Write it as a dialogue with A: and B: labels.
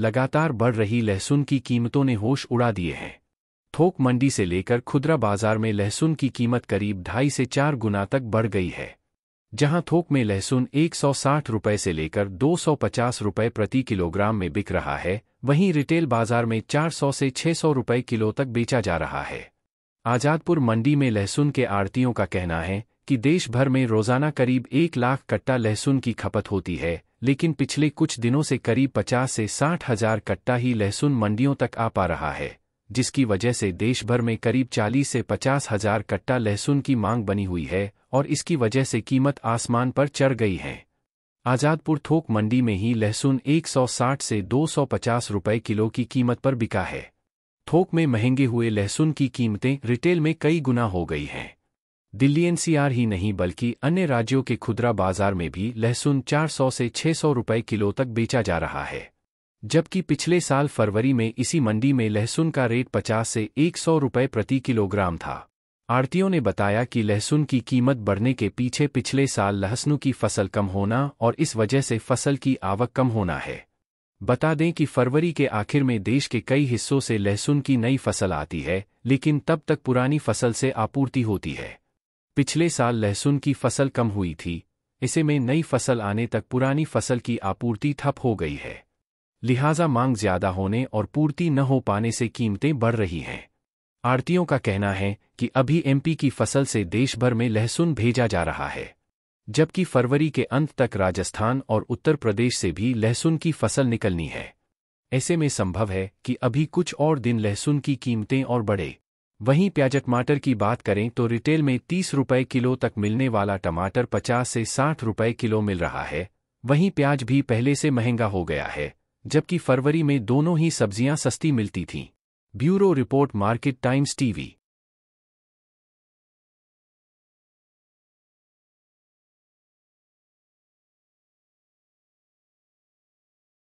A: लगातार बढ़ रही लहसुन की कीमतों ने होश उड़ा दिए हैं थोक मंडी से लेकर खुदरा बाजार में लहसुन की कीमत करीब ढाई से चार गुना तक बढ़ गई है जहां थोक में लहसुन 160 रुपए से लेकर 250 रुपए प्रति किलोग्राम में बिक रहा है वहीं रिटेल बाजार में 400 से 600 रुपए किलो तक बेचा जा रहा है आजादपुर मंडी में लहसुन के आड़तियों का कहना है कि देश भर में रोजाना करीब एक लाख कट्टा लहसुन की खपत होती है लेकिन पिछले कुछ दिनों से करीब पचास से साठ हजार कट्टा ही लहसुन मंडियों तक आ पा रहा है जिसकी वजह से देश भर में करीब चालीस से पचास हजार कट्टा लहसुन की मांग बनी हुई है और इसकी वजह से कीमत आसमान पर चढ़ गई है आज़ादपुर थोक मंडी में ही लहसुन 160 से 250 रुपए किलो की कीमत पर बिका है थोक में महंगे हुए लहसुन की कीमतें रिटेल में कई गुना हो गई हैं दिल्ली एनसीआर ही नहीं बल्कि अन्य राज्यों के खुदरा बाजार में भी लहसुन 400 से 600 रुपए किलो तक बेचा जा रहा है जबकि पिछले साल फरवरी में इसी मंडी में लहसुन का रेट 50 से 100 रुपए प्रति किलोग्राम था आड़तियों ने बताया कि लहसुन की कीमत बढ़ने के पीछे पिछले साल लहसुनों की फसल कम होना और इस वजह से फसल की आवक कम होना है बता दें कि फरवरी के आखिर में देश के कई हिस्सों से लहसुन की नई फसल आती है लेकिन तब तक पुरानी फसल से आपूर्ति होती है पिछले साल लहसुन की फसल कम हुई थी इसे में नई फसल आने तक पुरानी फसल की आपूर्ति ठप हो गई है लिहाजा मांग ज्यादा होने और पूर्ति न हो पाने से कीमतें बढ़ रही हैं आड़तियों का कहना है कि अभी एमपी की फसल से देशभर में लहसुन भेजा जा रहा है जबकि फरवरी के अंत तक राजस्थान और उत्तर प्रदेश से भी लहसुन की फसल निकलनी है ऐसे में संभव है कि अभी कुछ और दिन लहसुन की कीमतें और बढ़े वहीं प्याज टमाटर की बात करें तो रिटेल में तीस रुपये किलो तक मिलने वाला टमाटर पचास से साठ रुपये किलो मिल रहा है वहीं प्याज भी पहले से महंगा हो गया है जबकि फरवरी में दोनों ही सब्जियां सस्ती मिलती थीं bureau report Market Times TV